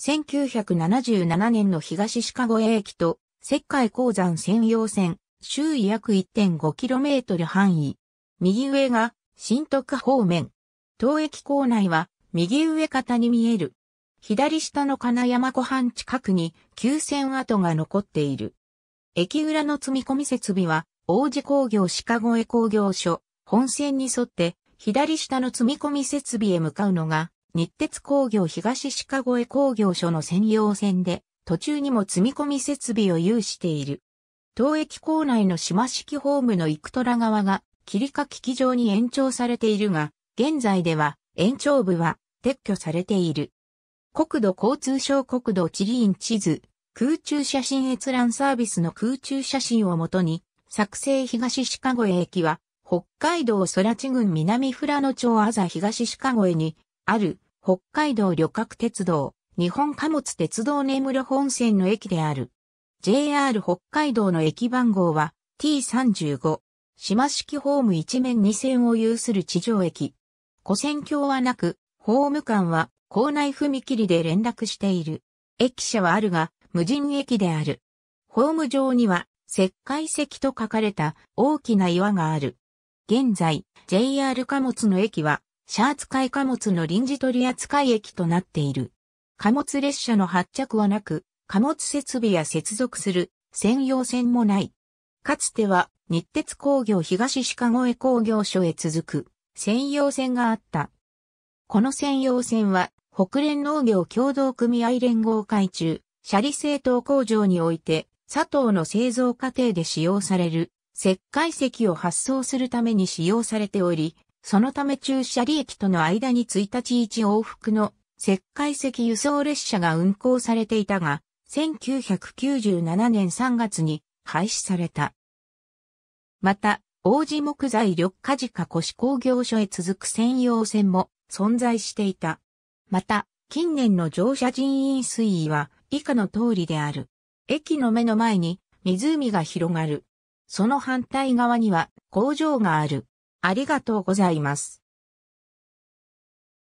1977年の東シカゴ駅と、石灰鉱山専用線、周囲約 1.5km 範囲。右上が、新徳方面。当駅構内は、右上方に見える。左下の金山湖畔近くに、急線跡が残っている。駅裏の積み込み設備は、王子工業シカゴへ工業所、本線に沿って、左下の積み込み設備へ向かうのが、日鉄工業東シカゴへ工業所の専用線で、途中にも積み込み設備を有している。当駅構内の島式ホームのイクトラ側が、霧か機場に延長されているが、現在では、延長部は撤去されている。国土交通省国土地理院地図、空中写真閲覧サービスの空中写真をもとに、作成東シカゴ駅は、北海道空地郡南富良野町あざ東シカゴへにある北海道旅客鉄道、日本貨物鉄道根室本線の駅である。JR 北海道の駅番号は T35。島式ホーム一面2線を有する地上駅。古線橋はなく、ホーム間は校内踏切で連絡している。駅舎はあるが、無人駅である。ホーム上には、石灰石と書かれた大きな岩がある。現在、JR 貨物の駅はシャーツい貨物の臨時取扱駅となっている。貨物列車の発着はなく、貨物設備や接続する専用線もない。かつては日鉄工業東鹿越工業所へ続く専用線があった。この専用線は北連農業協同組合連合会中、シャリ製糖工場において砂糖の製造過程で使用される石灰石を発送するために使用されており、そのため駐車利益との間に1日1往復の石灰石輸送列車が運行されていたが、1997年3月に廃止された。また、王子木材緑化事か古工業所へ続く専用線も存在していた。また、近年の乗車人員推移は以下の通りである。駅の目の前に湖が広がる。その反対側には工場がある。ありがとうございます。